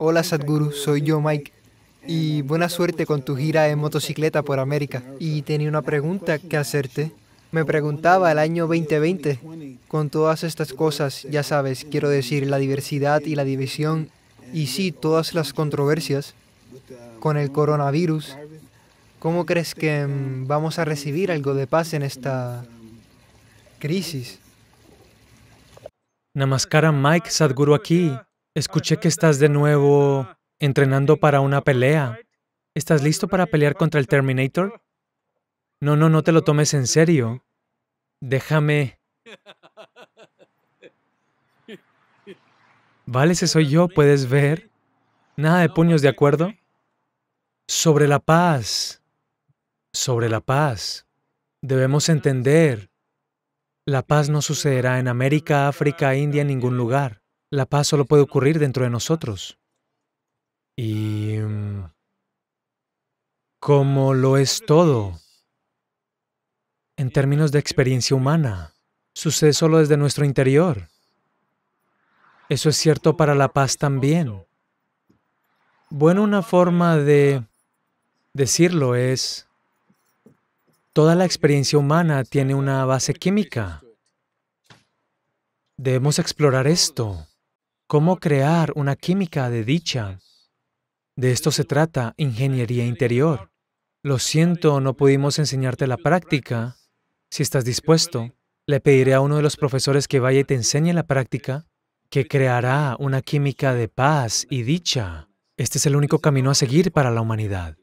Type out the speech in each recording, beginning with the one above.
Hola Sadhguru, soy yo Mike. Y buena suerte con tu gira en motocicleta por América. Y tenía una pregunta que hacerte. Me preguntaba el año 2020, con todas estas cosas, ya sabes, quiero decir, la diversidad y la división, y sí, todas las controversias con el coronavirus, ¿cómo crees que mm, vamos a recibir algo de paz en esta crisis? Namaskara, Mike Sadhguru aquí. Escuché que estás de nuevo entrenando para una pelea. ¿Estás listo para pelear contra el Terminator? No, no, no te lo tomes en serio. Déjame... Vale, ese soy yo, puedes ver. Nada de puños, ¿de acuerdo? Sobre la paz. Sobre la paz. Debemos entender. La paz no sucederá en América, África, India, en ningún lugar. La paz solo puede ocurrir dentro de nosotros. Y mm, como lo es todo, en términos de experiencia humana, sucede solo desde nuestro interior. Eso es cierto para la paz también. Bueno, una forma de decirlo es, toda la experiencia humana tiene una base química. Debemos explorar esto cómo crear una química de dicha. De esto se trata ingeniería interior. Lo siento, no pudimos enseñarte la práctica. Si estás dispuesto, le pediré a uno de los profesores que vaya y te enseñe la práctica, que creará una química de paz y dicha. Este es el único camino a seguir para la humanidad.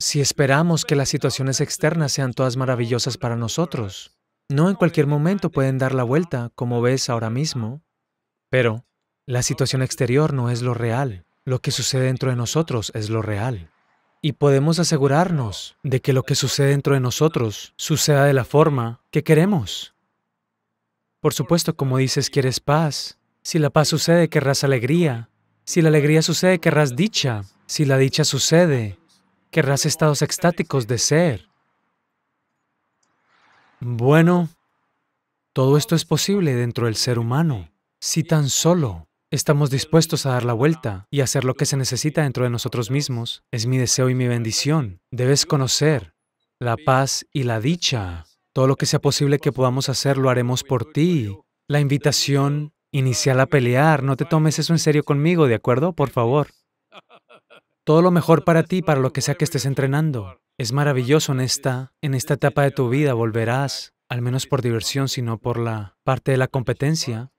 Si esperamos que las situaciones externas sean todas maravillosas para nosotros, no en cualquier momento pueden dar la vuelta, como ves ahora mismo, pero la situación exterior no es lo real. Lo que sucede dentro de nosotros es lo real. Y podemos asegurarnos de que lo que sucede dentro de nosotros suceda de la forma que queremos. Por supuesto, como dices, quieres paz. Si la paz sucede, querrás alegría. Si la alegría sucede, querrás dicha. Si la dicha sucede, querrás estados extáticos de ser. Bueno, todo esto es posible dentro del ser humano, si tan solo Estamos dispuestos a dar la vuelta y hacer lo que se necesita dentro de nosotros mismos. Es mi deseo y mi bendición. Debes conocer la paz y la dicha. Todo lo que sea posible que podamos hacer lo haremos por ti. La invitación inicial a pelear. No te tomes eso en serio conmigo, ¿de acuerdo? Por favor. Todo lo mejor para ti, para lo que sea que estés entrenando. Es maravilloso en esta, en esta etapa de tu vida. Volverás, al menos por diversión, sino por la parte de la competencia,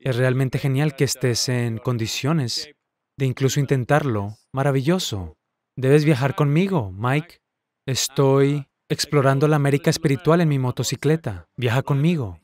es realmente genial que estés en condiciones de incluso intentarlo. Maravilloso. Debes viajar conmigo, Mike. Estoy explorando la América espiritual en mi motocicleta. Viaja conmigo.